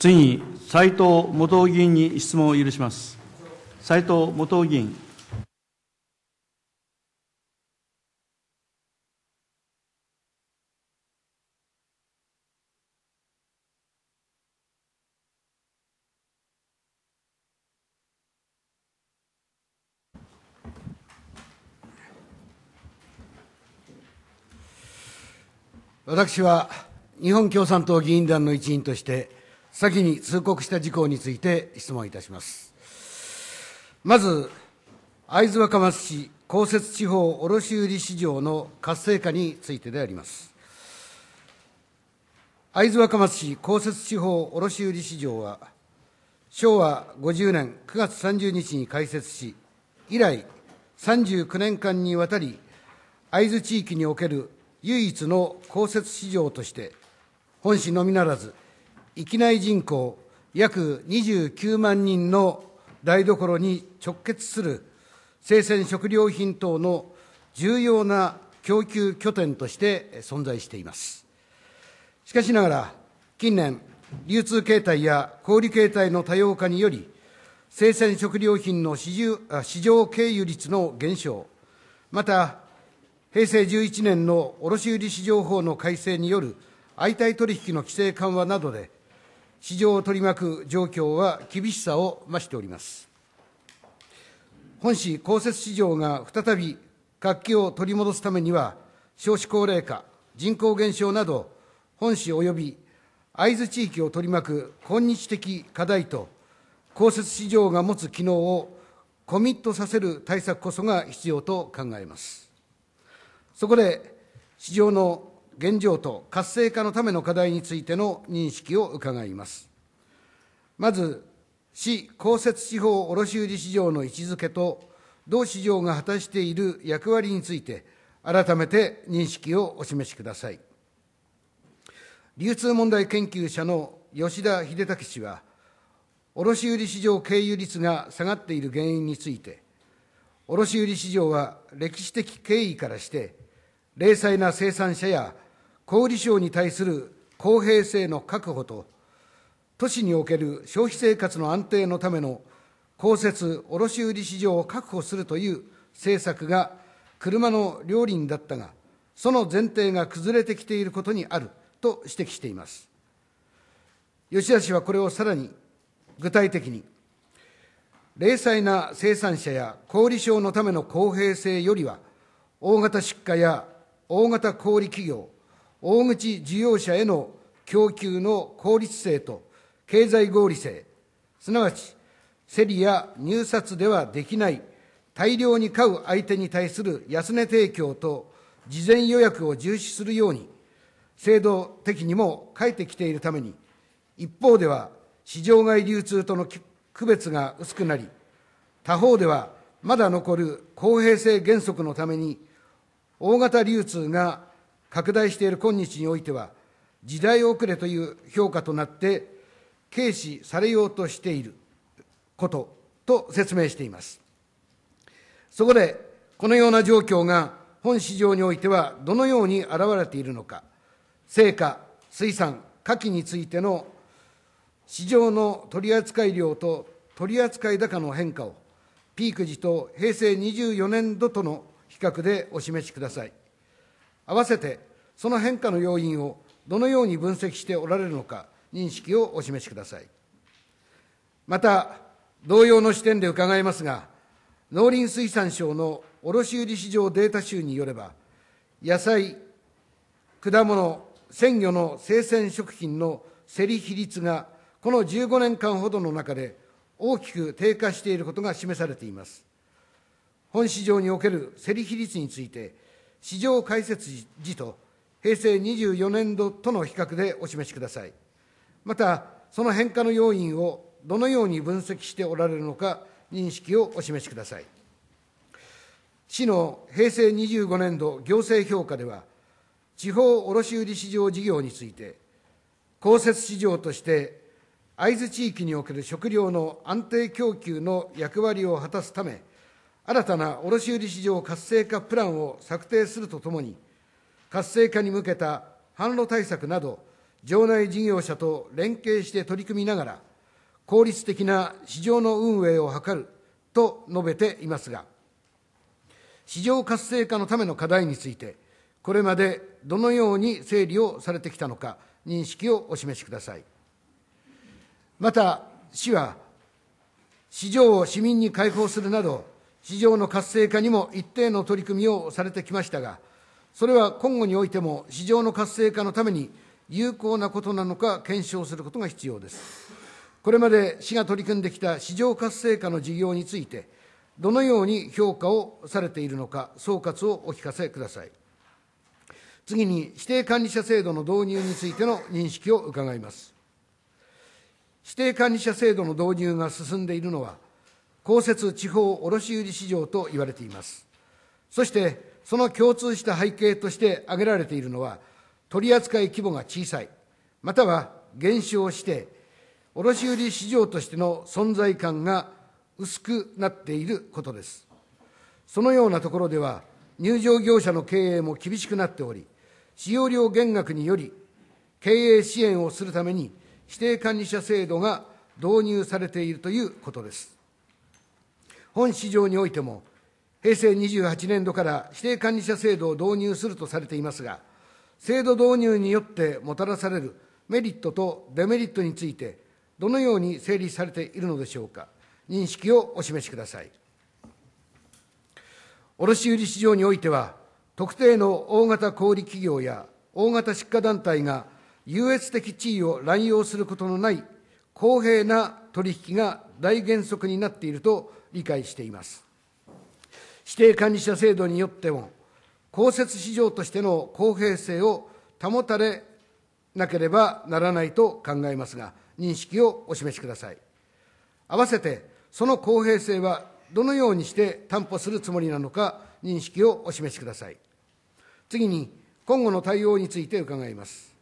次に斉藤元議員に質問を許します。斉藤元議員。私は日本共産党議員団の一員として先に通告した事項について質問いたします。まず、会津若松市公設地方卸売市場の活性化についてであります。会津若松市公設地方卸売市場は、昭和50年9月30日に開設し、以来39年間にわたり、会津地域における唯一の公設市場として、本市のみならず、域内人口約29万人の台所に直結する生鮮食料品等の重要な供給拠点として存在しています。しかしながら、近年、流通形態や小売形態の多様化により、生鮮食料品の市場経由率の減少、また、平成11年の卸売市場法の改正による相対取引の規制緩和などで、市場を取り巻く状況は厳しさを増しております。本市公設市場が再び活気を取り戻すためには、少子高齢化、人口減少など、本市及び会津地域を取り巻く今日的課題と、公設市場が持つ機能をコミットさせる対策こそが必要と考えます。そこで、市場の現状と活性化のための課題についての認識を伺います。まず、市公設地方卸売市場の位置づけと、同市場が果たしている役割について、改めて認識をお示しください。流通問題研究者の吉田秀武氏は、卸売市場経由率が下がっている原因について、卸売市場は歴史的経緯からして、零細な生産者や小売市に対する公平性の確保と、都市における消費生活の安定のための公設卸売市場を確保するという政策が車の両輪だったが、その前提が崩れてきていることにあると指摘しています。吉田氏はこれをさらに具体的に、零細な生産者や小売商のための公平性よりは、大型出荷や大型小売企業、大口事業者への供給の効率性と経済合理性、すなわち、競りや入札ではできない大量に買う相手に対する安値提供と事前予約を重視するように、制度的にも変えてきているために、一方では市場外流通との区別が薄くなり、他方ではまだ残る公平性原則のために、大型流通が拡大している今日においては、時代遅れという評価となって、軽視されようとしていることと説明しています。そこで、このような状況が本市場においてはどのように現れているのか、成果、水産、火器についての市場の取扱量と取扱高の変化をピーク時と平成24年度との比較でお示しください。併せてその変化の要因をどのように分析しておられるのか、認識をお示しください。また、同様の視点で伺いますが、農林水産省の卸売市場データ集によれば、野菜、果物、鮮魚の生鮮食品の競り比率が、この15年間ほどの中で大きく低下していることが示されています。本市場における競り比率について、市場開設時と平成24年度との比較でお示しください。また、その変化の要因をどのように分析しておられるのか、認識をお示しください。市の平成25年度行政評価では、地方卸売市場事業について、公設市場として会津地域における食料の安定供給の役割を果たすため、新たな卸売市場活性化プランを策定するとともに、活性化に向けた販路対策など、場内事業者と連携して取り組みながら、効率的な市場の運営を図ると述べていますが、市場活性化のための課題について、これまでどのように整理をされてきたのか、認識をお示しください。また、市は、市場を市民に開放するなど、市場の活性化にも一定の取り組みをされてきましたが、それは今後においても市場の活性化のために有効なことなのか検証することが必要です。これまで市が取り組んできた市場活性化の事業について、どのように評価をされているのか、総括をお聞かせください。次に、指定管理者制度の導入についての認識を伺います。指定管理者制度の導入が進んでいるのは、公設地方卸売市場と言われています。そして、その共通した背景として挙げられているのは、取扱規模が小さい、または減少して、卸売市場としての存在感が薄くなっていることです。そのようなところでは、入場業者の経営も厳しくなっており、使用料減額により、経営支援をするために指定管理者制度が導入されているということです。本市場においても、平成28年度から指定管理者制度を導入するとされていますが、制度導入によってもたらされるメリットとデメリットについて、どのように整理されているのでしょうか。認識をお示しください。卸売市場においては、特定の大型小売企業や大型出荷団体が優越的地位を乱用することのない公平な取引が大原則になっていると理解しています。指定管理者制度によっても、公設市場としての公平性を保たれなければならないと考えますが、認識をお示しください。合わせて、その公平性はどのようにして担保するつもりなのか、認識をお示しください。次に、今後の対応について伺います。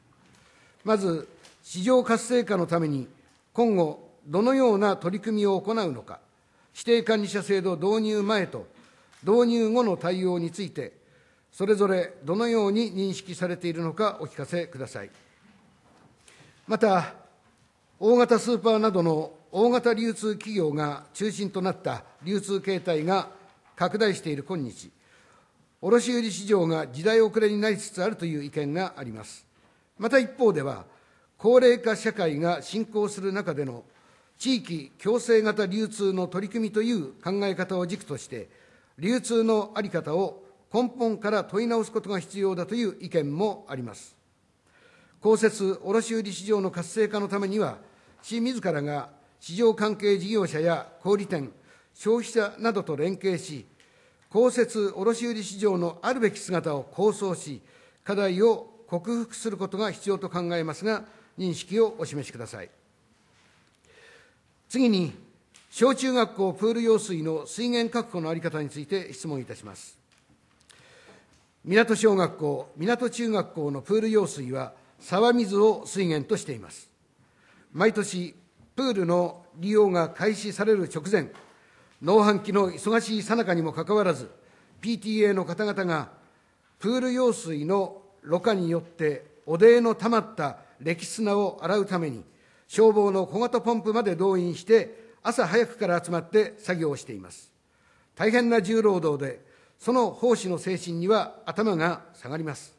まず、市場活性化のために、今後、どのような取り組みを行うのか、指定管理者制度導入前と導入後の対応について、それぞれどのように認識されているのかお聞かせください。また、大型スーパーなどの大型流通企業が中心となった流通形態が拡大している今日、卸売市場が時代遅れになりつつあるという意見があります。また一方では、高齢化社会が進行する中での地域共生型流通の取り組みという考え方を軸として、流通の在り方を根本から問い直すことが必要だという意見もあります。公設卸売市場の活性化のためには、市自らが市場関係事業者や小売店、消費者などと連携し、公設卸売市場のあるべき姿を構想し、課題を克服することが必要と考えますが、認識をお示しください。次に、小中学校プール用水の水源確保のあり方について質問いたします。港小学校、港中学校のプール用水は、沢水を水源としています。毎年、プールの利用が開始される直前、農繁期の忙しいさなかにもかかわらず、PTA の方々が、プール用水のろ過によって、汚泥のたまった歴砂を洗うために、消防の小型ポンプまで動員して朝早くから集まって作業をしています大変な重労働でその奉仕の精神には頭が下がります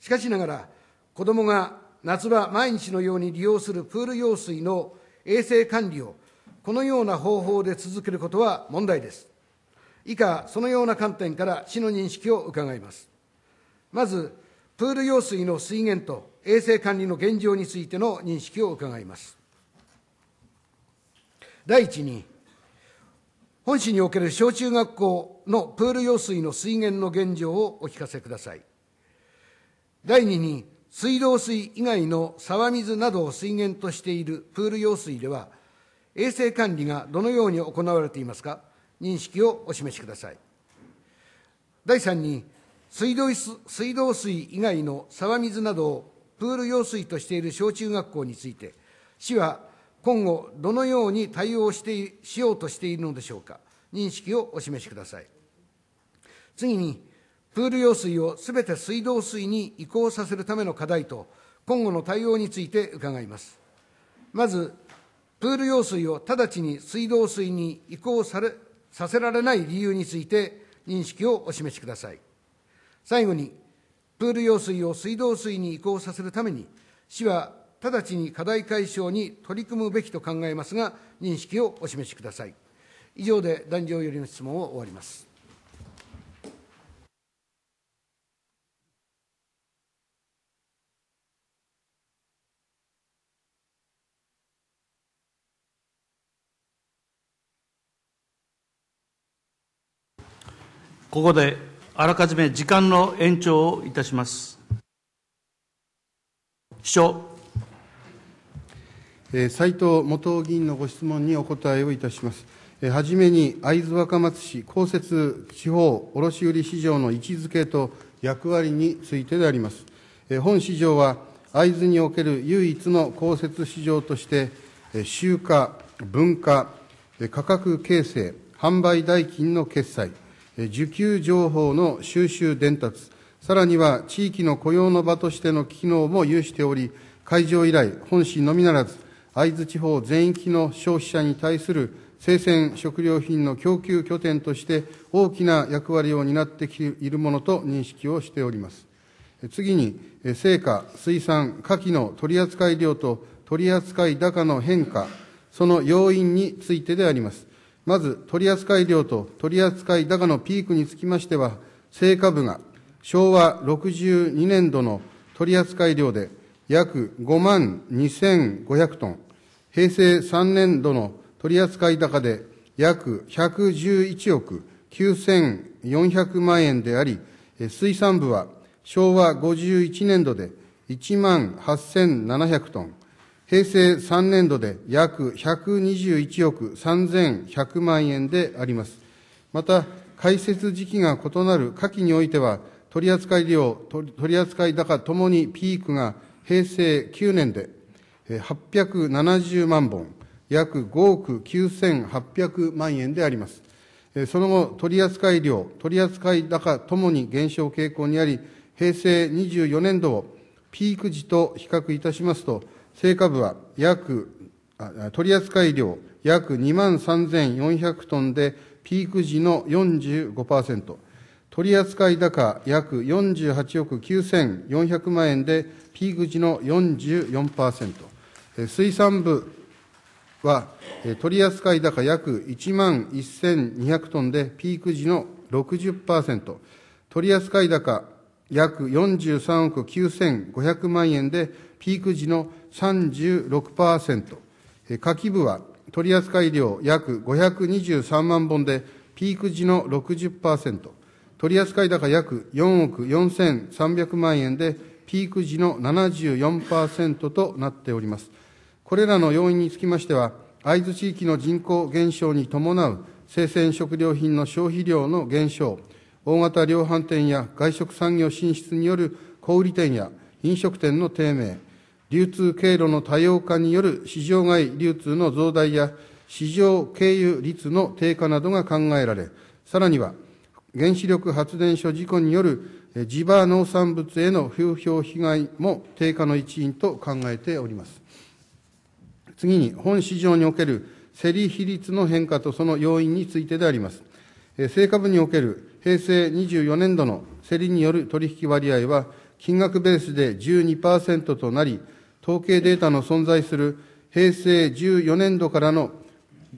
しかしながら子供が夏場毎日のように利用するプール用水の衛生管理をこのような方法で続けることは問題です以下そのような観点から市の認識を伺いますまずプール用水の水源と衛生管理の現状についての認識を伺います。第一に、本市における小中学校のプール用水の水源の現状をお聞かせください。第二に、水道水以外の沢水などを水源としているプール用水では、衛生管理がどのように行われていますか、認識をお示しください。第3に、水道水道水以外の沢水などをプール用水としている小中学校について、市は今後、どのように対応してしようとしているのでしょうか、認識をお示しください。次に、プール用水をすべて水道水に移行させるための課題と、今後の対応について伺います。まず、プール用水を直ちに水道水に移行されさせられない理由について、認識をお示しください。最後に、プール用水を水道水に移行させるために、市は直ちに課題解消に取り組むべきと考えますが、認識をお示しください。以上で壇上よりの質問を終わります。ここであらかじめ時間の延長をいたします。秘書斉藤元議員のご質問にお答えをいたします。えはじめに会津若松市公設地方卸売市場の位置づけと役割についてであります。え本市場は会津における唯一の公設市場として、え集荷、文化、え価格形成、販売代金の決済、需給情報の収集伝達、さらには地域の雇用の場としての機能も有しており、会場以来、本市のみならず、会津地方全域の消費者に対する生鮮食料品の供給拠点として大きな役割を担ってきているものと認識をしております。次に、生花、水産、牡蠣の取扱量と取扱高の変化、その要因についてであります。まず、取扱量と取扱高のピークにつきましては、成果部が昭和62年度の取扱量で約5万2500トン、平成3年度の取扱高で約111億9400万円であり、水産部は昭和51年度で1万8700トン、平成3年度で約121億3100万円であります。また、開設時期が異なる下記においては、取扱量、取扱高ともにピークが平成9年で870万本、約5億9800万円であります。その後、取扱量、取扱高ともに減少傾向にあり、平成24年度をピーク時と比較いたしますと、成果部は約、取扱量約2万3400トンで、ピーク時の45%、取扱高約48億9400万円で、ピーク時の44%、水産部は取扱高約1万1200トンで、ピーク時の60%、取扱高約43億9500万円で、ピーク時の36%、夏季部は取扱量約523万本で、ピーク時の60%、取扱高約4億4300万円で、ピーク時の74%となっております。これらの要因につきましては、会津地域の人口減少に伴う生鮮食料品の消費量の減少、大型量販店や外食産業進出による小売店や飲食店の低迷、流通経路の多様化による市場外流通の増大や市場経由率の低下などが考えられ、さらには原子力発電所事故による地場農産物への風評被害も低下の一因と考えております。次に、本市場における競り比率の変化とその要因についてであります。成果部における平成24年度の競りによる取引割合は、金額ベースで12%となり、統計データの存在する平成14年度からの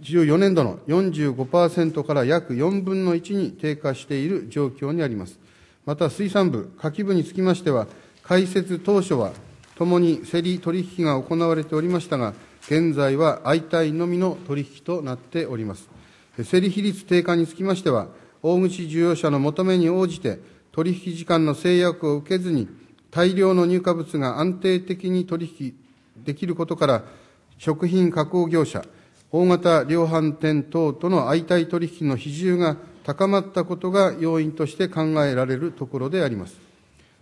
14年度の45%から約4分の1に低下している状況にあります。また水産部、下記部につきましては、開設当初は、ともに競り取引が行われておりましたが、現在は相対のみの取引となっております。競り比率低下につきましては、大口需要者の求めに応じて、取引時間の制約を受けずに、大量の入荷物が安定的に取引できることから、食品加工業者、大型量販店等との相対取引の比重が高まったことが要因として考えられるところであります。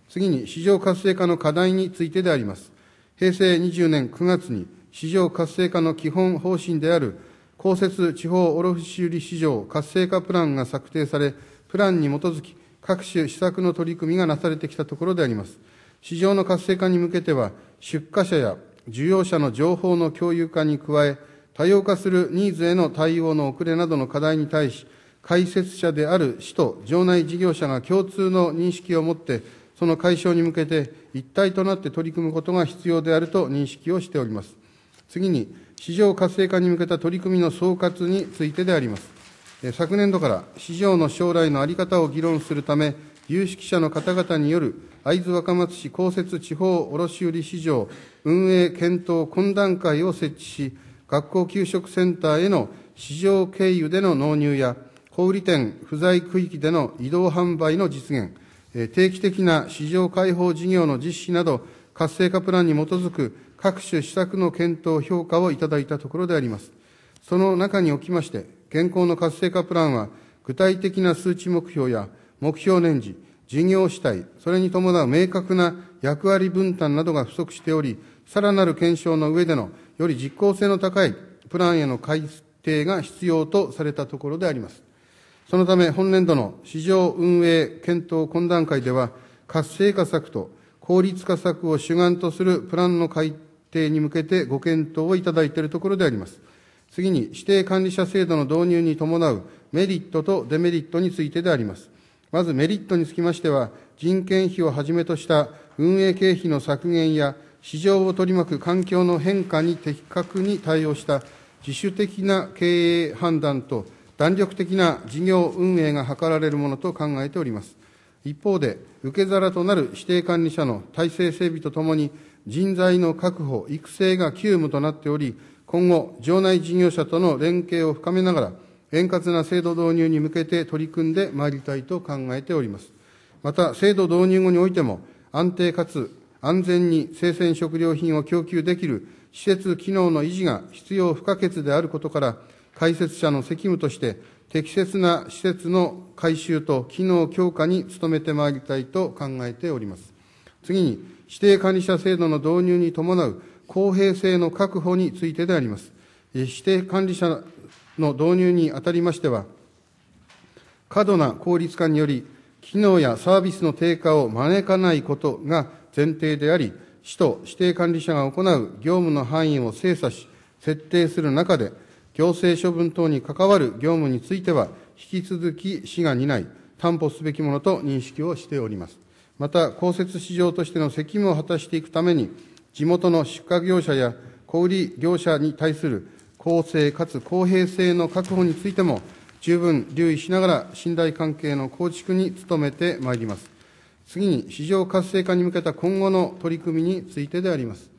次に、市場活性化の課題についてであります。平成20年9月に、市場活性化の基本方針である、公設地方卸売市場活性化プランが策定され、プランに基づき、各種施策の取り組みがなされてきたところであります。市場の活性化に向けては、出荷者や需要者の情報の共有化に加え、多様化するニーズへの対応の遅れなどの課題に対し、解説者である市と場内事業者が共通の認識を持って、その解消に向けて一体となって取り組むことが必要であると認識をしております。次に、市場活性化に向けた取り組みの総括についてであります。昨年度から市場の将来の在り方を議論するため、有識者の方々による会津若松市公設地方卸売市場運営検討懇談会を設置し、学校給食センターへの市場経由での納入や、小売店不在区域での移動販売の実現、定期的な市場開放事業の実施など、活性化プランに基づく各種施策の検討、評価をいただいたところであります。その中におきまして、現行の活性化プランは、具体的な数値目標や目標年次、事業主体、それに伴う明確な役割分担などが不足しており、さらなる検証の上でのより実効性の高いプランへの改定が必要とされたところであります。そのため、本年度の市場運営検討懇談会では、活性化策と効率化策を主眼とするプランの改定に向けてご検討をいただいているところであります。次に、指定管理者制度の導入に伴うメリットとデメリットについてであります。まずメリットにつきましては、人件費をはじめとした運営経費の削減や、市場を取り巻く環境の変化に的確に対応した自主的な経営判断と弾力的な事業運営が図られるものと考えております。一方で、受け皿となる指定管理者の体制整備とともに、人材の確保、育成が急務となっており、今後、場内事業者との連携を深めながら、円滑な制度導入に向けて取り組んでまいりたいと考えております。また、制度導入後においても、安定かつ安全に生鮮食料品を供給できる施設機能の維持が必要不可欠であることから、開設者の責務として、適切な施設の改修と機能強化に努めてまいりたいと考えております。次に、指定管理者制度の導入に伴う公平性の確保についてであります。指定管理者の導入にあたりましては、過度な効率化により、機能やサービスの低下を招かないことが前提であり、市と指定管理者が行う業務の範囲を精査し、設定する中で、行政処分等に関わる業務については、引き続き市が担い、担保すべきものと認識をしております。また、公設市場としての責務を果たしていくために、地元の出荷業者や小売業者に対する公正かつ公平性の確保についても、十分留意しながら信頼関係の構築に努めてまいります。次に、市場活性化に向けた今後の取り組みについてであります。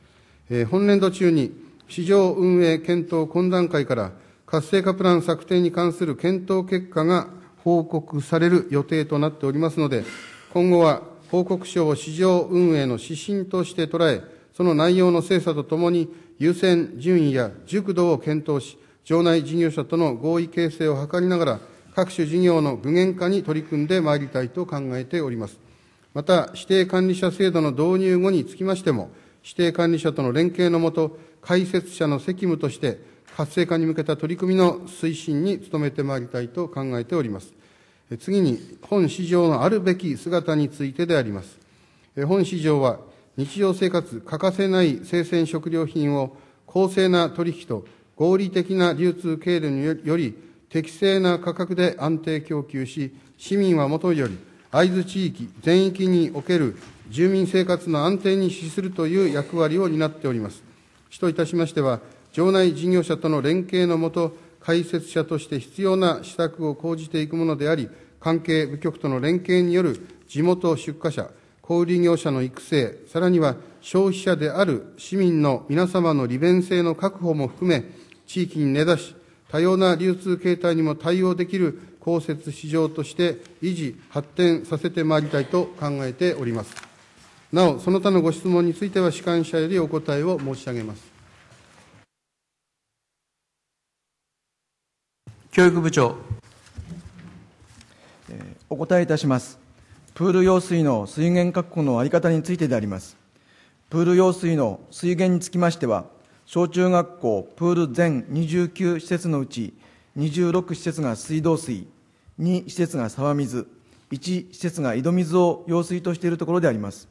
えー、本年度中に、市場運営検討懇談会から活性化プラン策定に関する検討結果が報告される予定となっておりますので、今後は報告書を市場運営の指針として捉え、その内容の精査とともに、優先順位や熟度を検討し、場内事業者との合意形成を図りながら、各種事業の具現化に取り組んでまいりたいと考えております。また、指定管理者制度の導入後につきましても、指定管理者との連携のもと、解説者の責務として、活性化に向けた取り組みの推進に努めてまいりたいと考えております。次に、本市場のあるべき姿についてであります。本市場は、日常生活欠かせない生鮮食料品を公正な取引と合理的な流通経路により適正な価格で安定供給し、市民はもとより会津地域全域における住民生活の安定に資するという役割を担っております。市といたしましては、場内事業者との連携のもと、開設者として必要な施策を講じていくものであり、関係部局との連携による地元出荷者、小売業者の育成、さらには消費者である市民の皆様の利便性の確保も含め、地域に根ざし、多様な流通形態にも対応できる公設市場として維持、発展させてまいりたいと考えております。なお、その他のご質問については、主管者よりお答えを申し上げます。教育部長。お答えいたします。プール用水の水源確保のあり方についてであります。プール用水の水源につきましては、小中学校プール全29施設のうち、26施設が水道水、2施設が沢水、1施設が井戸水を用水としているところであります。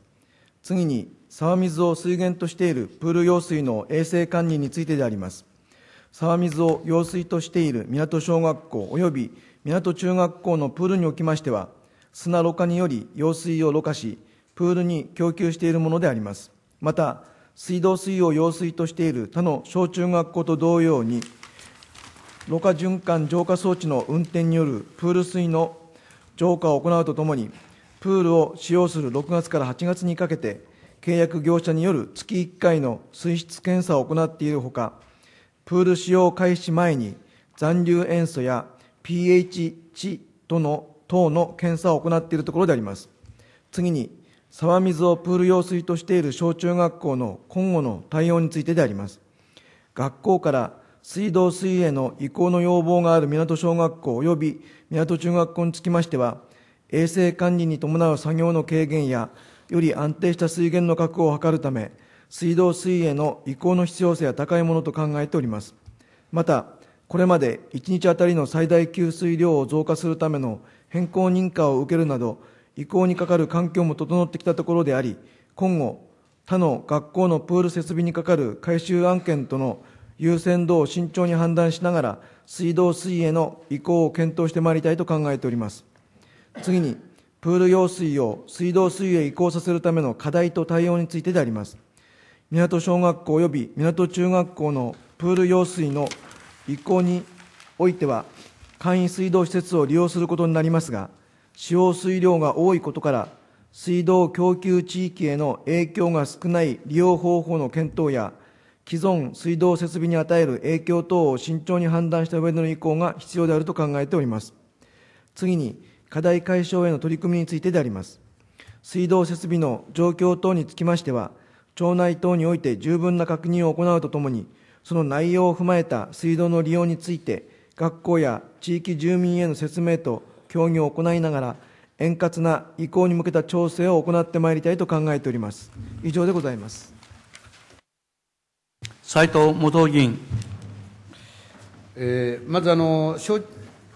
次に、沢水を水源としているプール用水の衛生管理についてであります。沢水を用水としている港小学校及び港中学校のプールにおきましては、砂ろ過により用水をろ過しプールに供給しているものでありますまた水道水を用水としている他の小中学校と同様にろ過循環浄化装置の運転によるプール水の浄化を行うとともにプールを使用する6月から8月にかけて契約業者による月1回の水質検査を行っているほかプール使用開始前に残留塩素や pH 値との等の検査を行っているところであります次に沢水をプール用水としている小中学校の今後の対応についてであります学校から水道水への移行の要望がある港小学校及び港中学校につきましては衛生管理に伴う作業の軽減やより安定した水源の確保を図るため水道水への移行の必要性は高いものと考えておりますまたこれまで1日当たりの最大給水量を増加するための変更認可を受けるなど、移行にかかる環境も整ってきたところであり、今後、他の学校のプール設備にかかる改修案件との優先度を慎重に判断しながら、水道水への移行を検討してまいりたいと考えております。次に、プール用水を水道水へ移行させるための課題と対応についてであります。港小学校及び港中学校のプール用水の一向においては簡易水道施設を利用することになりますが使用水量が多いことから水道供給地域への影響が少ない利用方法の検討や既存水道設備に与える影響等を慎重に判断した上での移行が必要であると考えております次に課題解消への取り組みについてであります水道設備の状況等につきましては町内等において十分な確認を行うとともにその内容を踏まえた水道の利用について、学校や地域住民への説明と協議を行いながら、円滑な移行に向けた調整を行ってまいりたいと考えております。以上でございます。斉藤元議員。えー、まずあの小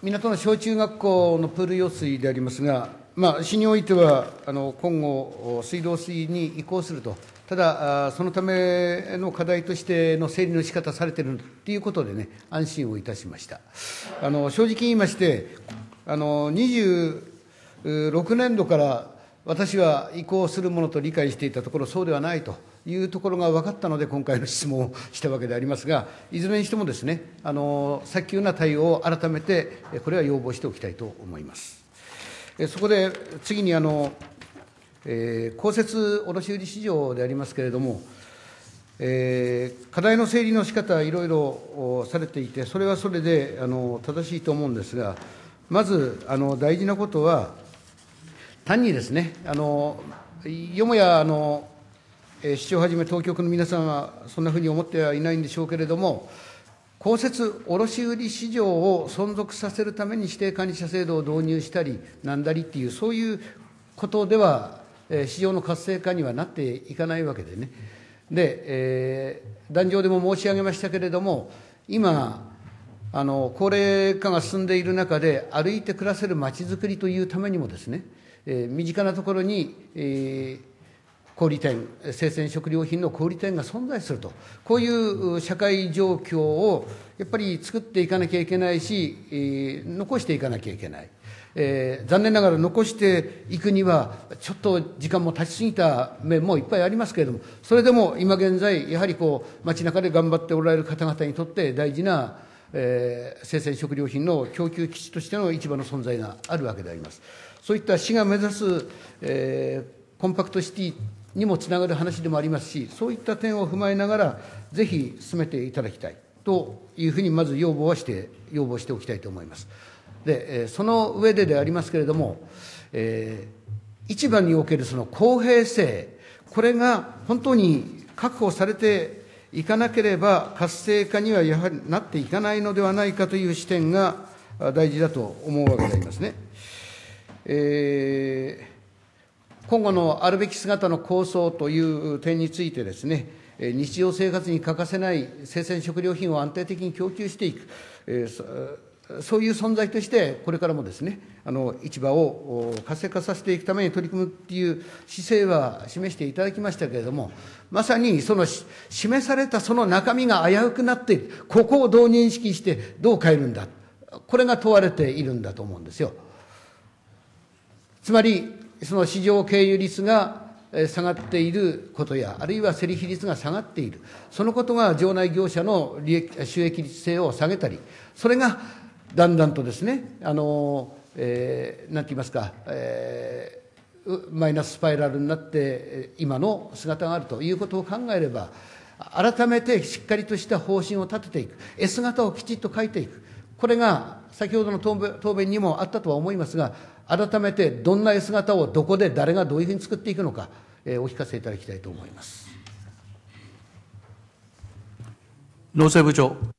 港の小中学校のプール用水でありますが、まあ、市においてはあの今後、水道水に移行するとただ、そのための課題としての整理の仕方されてるっていうことでね、安心をいたしました。あの正直言いまして、あの26年度から私は移行するものと理解していたところ、そうではないというところが分かったので、今回の質問をしたわけでありますが、いずれにしてもですね、あの早急な対応を改めて、これは要望しておきたいと思います。そこで次にあのえー、公設卸売市場でありますけれども、えー、課題の整理の仕方いろいろされていて、それはそれであの正しいと思うんですが、まずあの大事なことは、単にですね、あのよもやあの、え市長はじめ当局の皆さんはそんなふうに思ってはいないんでしょうけれども、公設卸売市場を存続させるために指定管理者制度を導入したり、なんだりっていう、そういうことでは市場の活性化にはなっていかないわけでね。で、えー、壇上でも申し上げましたけれども、今、あの高齢化が進んでいる中で、歩いて暮らせるまちづくりというためにもですね、えー、身近なところに、えー小売店、生鮮食料品の小売店が存在すると、こういう社会状況をやっぱり作っていかなきゃいけないし、え残していかなきゃいけない。えー、残念ながら残していくにはちょっと時間も経ち過ぎた面もいっぱいありますけれどもそれでも今現在やはりこう街中で頑張っておられる方々にとって大事な、えー、生鮮食料品の供給基地としての市場の存在があるわけであります。そういった市が目指す、えー、コンパクトシティにもつながる話でもありますし、そういった点を踏まえながら、ぜひ進めていただきたいというふうに、まず要望はして、要望しておきたいと思います。でその上ででありますけれども、えー、市場におけるその公平性これが本当に確保されていかなければ活性化にはやはりなっていかないのではないかという視点が大事だと思うわけでありますね。えー、今後のあるべき姿の構想という点についてですね、日常生活に欠かせない生鮮食料品を安定的に供給していく、えーそういう存在として、これからもですね、あの市場を活性化させていくために取り組むっていう姿勢は示していただきましたけれども、まさにその示されたその中身が危うくなっている、ここをどう認識して、どう変えるんだ、これが問われているんだと思うんですよ。つまり、その市場経由率が下がっていることや、あるいはセり比率が下がっている、そのことが場内業者の利益収益率性を下げたり、それがだんだんとですね、あのえー、なんて言いますか、えー、マイナススパイラルになって今の姿があるということを考えれば改めてしっかりとした方針を立てていく絵姿をきちっと書いていくこれが先ほどの答弁にもあったとは思いますが改めてどんな絵姿をどこで誰がどういうふうに作っていくのか、えー、お聞かせいただきたいと思います。農政部長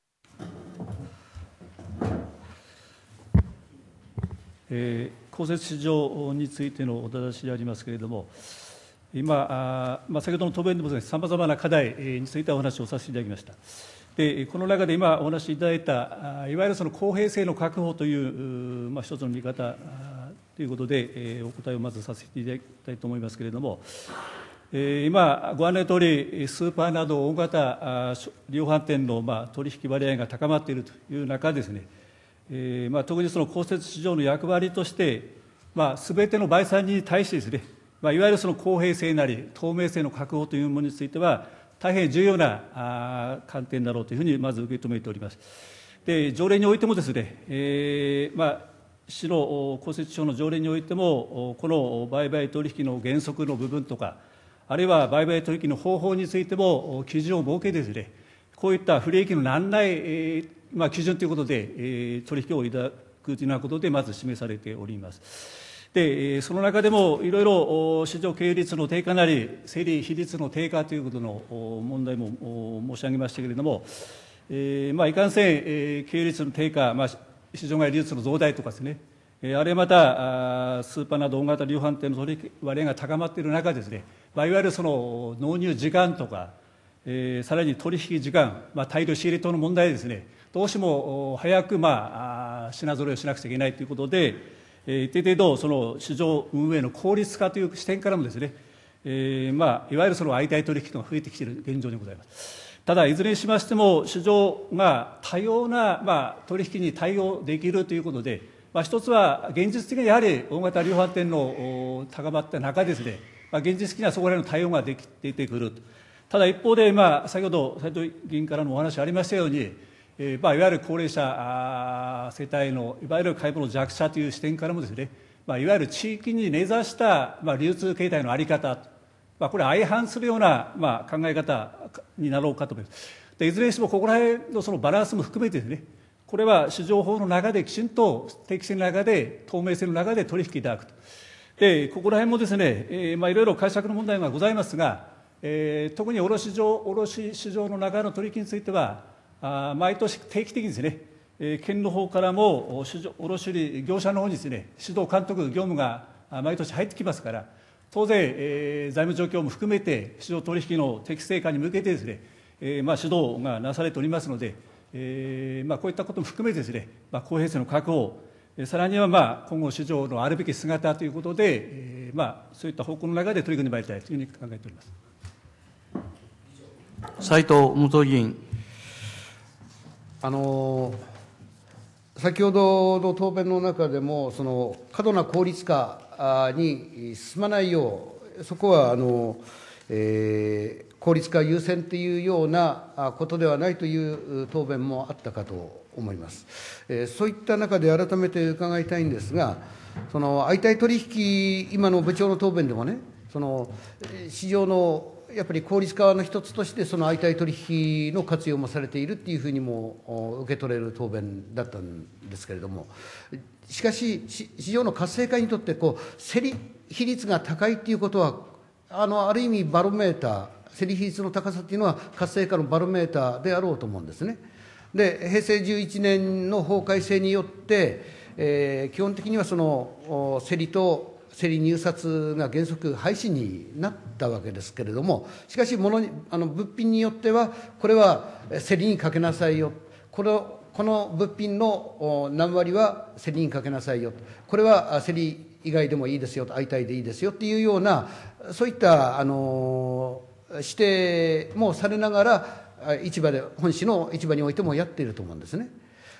えー、公設市場についてのおただしでありますけれども、今、あまあ、先ほどの答弁でもさまざまな課題についてお話をさせていただきました。でこの中で今お話しいただいた、いわゆるその公平性の確保という、まあ、一つの見方ということで、えお答えをまずさせていただきたいと思いますけれども、え今、ご案内のとおり、スーパーなど大型量販店のまあ取引割合が高まっているという中ですね、えーまあ、特にその公設市場の役割として、まあ、ての売産に対してですね、まあ、いわゆるその公平性なり透明性の確保というものについては大変重要なあ観点だろうというふうにまず受け止めておりますで条例においてもですね、えーまあ、市の公設市場の条例においてもこの売買取引の原則の部分とかあるいは売買取引の方法についても基準を設けてですねこういった不利益のなんない、えーまあ、基準ということで、えー、取引をいただくというようなことで、まず示されております。でその中でもいろいろ市場経営率の低下なり、整理比率の低下ということの問題も申し上げましたけれども、えーまあ、いかんせん、えー、経営率の低下、まあ、市場外流通の増大とかですね、えあるいはまたあスーパーなど大型量販店の取引割合が高まっている中ですね、まあ、いわゆるその納入時間とか、えー、さらに取引時間、まあ、大量仕入れ等の問題ですねどうしても早く、まあ、品揃えをしなくちゃいけないということで、えー、一定程度その市場運営の効率化という視点からもですね、えーまあ、いわゆるその相対取引が増えてきている現状でございます。ただ、いずれにしましても、市場が多様な、まあ、取引に対応できるということで、まあ、一つは現実的にやはり大型量販店の高まった中ですね、まあ、現実的にはそこら辺の対応ができてくると。ただ一方で、まあ、先ほど斉藤議員からのお話ありましたように、えーまあ、いわゆる高齢者世帯のいわゆる介護の弱者という視点からもですね、まあ、いわゆる地域に根ざした、まあ、流通形態の在り方、まあ、これ相反するような、まあ、考え方になろうかと思いますでいずれにしてもここら辺のそのバランスも含めてですねこれは市場法の中できちんと適正の中で透明性の中で取引いただくとでここら辺もですね、えーまあ、いろいろ解釈の問題がございますがえー、特に卸場卸市場の中の取引については、あ毎年定期的にですね、えー、県の方からも市場卸売業者の方にですね、指導監督業務が毎年入ってきますから、当然、えー、財務状況も含めて市場取引の適正化に向けてですね、えー、まあ指導がなされておりますので、えー、まあこういったことも含めてですね、まあ公平性の確保、さらにはまあ今後市場のあるべき姿ということで、えー、まあそういった方向の中で取り組んでまいりたいというふうに考えております。斉藤元議員。あの先ほどの答弁の中でも、その過度な効率化に進まないよう、そこはあの、えー、効率化優先というようなことではないという答弁もあったかと思います。えー、そういった中で改めて伺いたいんですが、その相対取引、今の部長の答弁でもね、その市場のやっぱり効率化の一つとしてその相対取引の活用もされているっていうふうにも受け取れる答弁だったんですけれどもしかし市場の活性化にとってこう競り比率が高いっていうことはあのある意味バロメーター競り比率の高さっていうのは活性化のバロメーターであろうと思うんですね。で平成11年の法改正によって、えー、基本的にはその競りと競り入札が原則廃止になったわけですけれどもしかし物にあの物品によってはこれは競りにかけなさいよこのこの物品の何割は競りにかけなさいよこれは競り以外でもいいですよ相対でいいですよっていうようなそういったあの指定もされながら市場で本市の市場においてもやっていると思うんですね。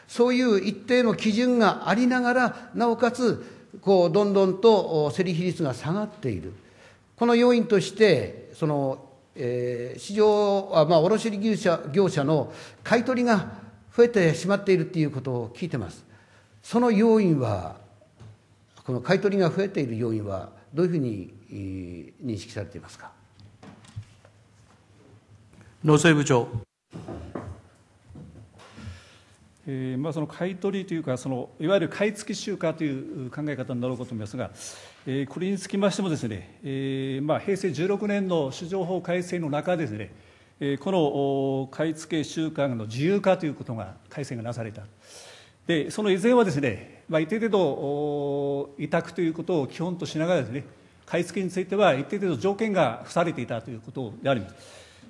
そういう一定の基準がありながらなおかつこうどんどんと競り比率が下がっているこの要因としてその、えー、市場あ、まあ、卸売業者業者の買い取りが増えてしまっているということを聞いてますその要因はこの買い取りが増えている要因はどういうふうに、えー、認識されていますか農政部長えーまあ、その買い取りというかそのいわゆる買い付け集荷という考え方になろうかと思いますが、えー、これにつきましてもですね、えーまあ、平成16年の市場法改正の中ですね、えー、この買い付け集荷の自由化ということが改正がなされたでその以前はですね、まあ、一定程度委託ということを基本としながらですね買い付けについては一定程度条件が付されていたということであります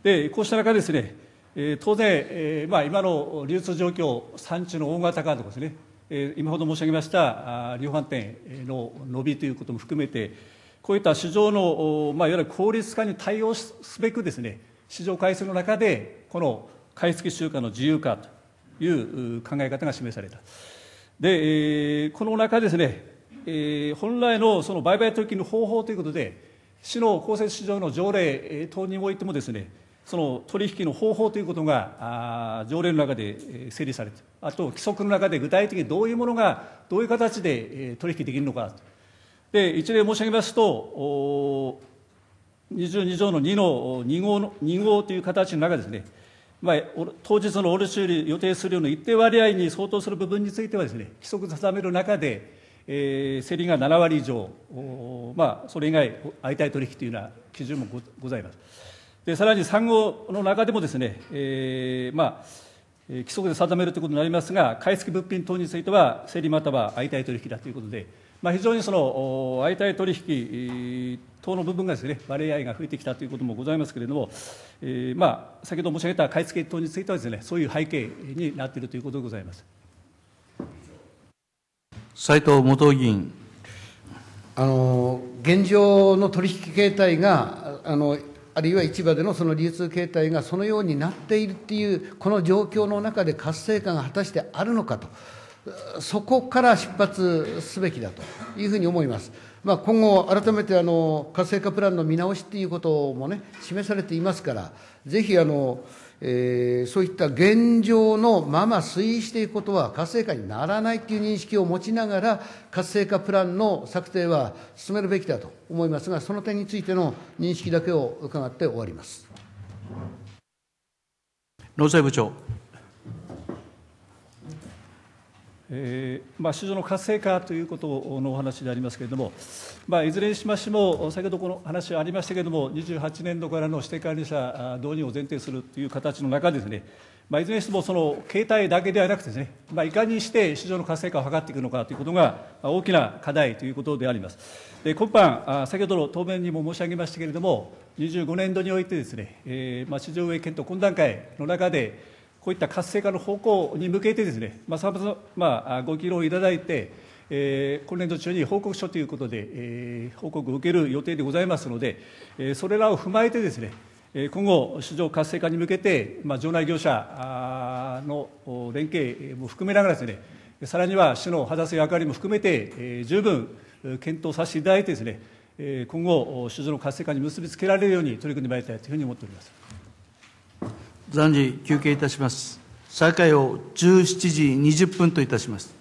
でこうした中ですねえ当然、えまあ、今の流通状況、産地の大型化とかですね、え今ほど申し上げました量販店の伸びということも含めて、こういった市場の、まあ、いわゆる効率化に対応すべくですね、市場改正の中で、この買い付け集荷の自由化という考え方が示された。で、えこの中ですね、え本来のその売買取引の方法ということで、市の公設市場の条例等においてもですね、その取引の方法ということが条例の中で整理されて、あと規則の中で具体的にどういうものが、どういう形で取引できるのかで一例申し上げますと、22条の2の2号の2号という形の中ですね、まあ、当日の卸売予定する量の一定割合に相当する部分についてはですね、規則定める中で、えー、競りが7割以上、まあ、それ以外、相対取引というような基準もございます。でさらに産後の中でもですね、えー、まあ、規則で定めるということになりますが、買い付け物品等については、整理または相対取引だということで、まあ、非常にその相対取引等の部分がですね、割合が増えてきたということもございますけれども、えー、まあ、先ほど申し上げた買い付け等についてはですね、そういう背景になっているということでございます。斉藤元議員あの現状の取引形態があのあるいは市場でのその流通形態がそのようになっているっていうこの状況の中で活性化が果たしてあるのかとそこから出発すべきだというふうに思います。まあ、今後、改めてあの活性化プランの見直しということも、ね、示されていますから、ぜひあの、えー、そういった現状のまま推移していくことは活性化にならないという認識を持ちながら活性化プランの策定は進めるべきだと思いますがその点についての認識だけを伺って終わります。農政部長えーまあ、市場の活性化ということのお話でありますけれども、まあ、いずれにしましても、先ほどこの話ありましたけれども、28年度からの指定管理者導入を前提するという形の中ですね、まあ、いずれにしてもその携帯だけではなくてですね、まあ、いかにして市場の活性化を図っていくのかということが大きな課題ということであります。で今般、先ほどの答弁にも申し上げましたけれども、25年度においてですね、えーまあ、市場運営検討懇談会の中で、こういった活性化の方向に向けてですね、まさまざまご議論いただいて、えー、今年度中に報告書ということで、えー、報告を受ける予定でございますので、えー、それらを踏まえてですね、今後、市場活性化に向けて、まあ、場内業者の連携も含めながらですね、さらには市の果たす役割も含めて、えー、十分検討させていただいてですね、今後、市場の活性化に結びつけられるように取り組んでまいりたいというふうに思っております。暫時休憩いたします。再開を17時20分といたします。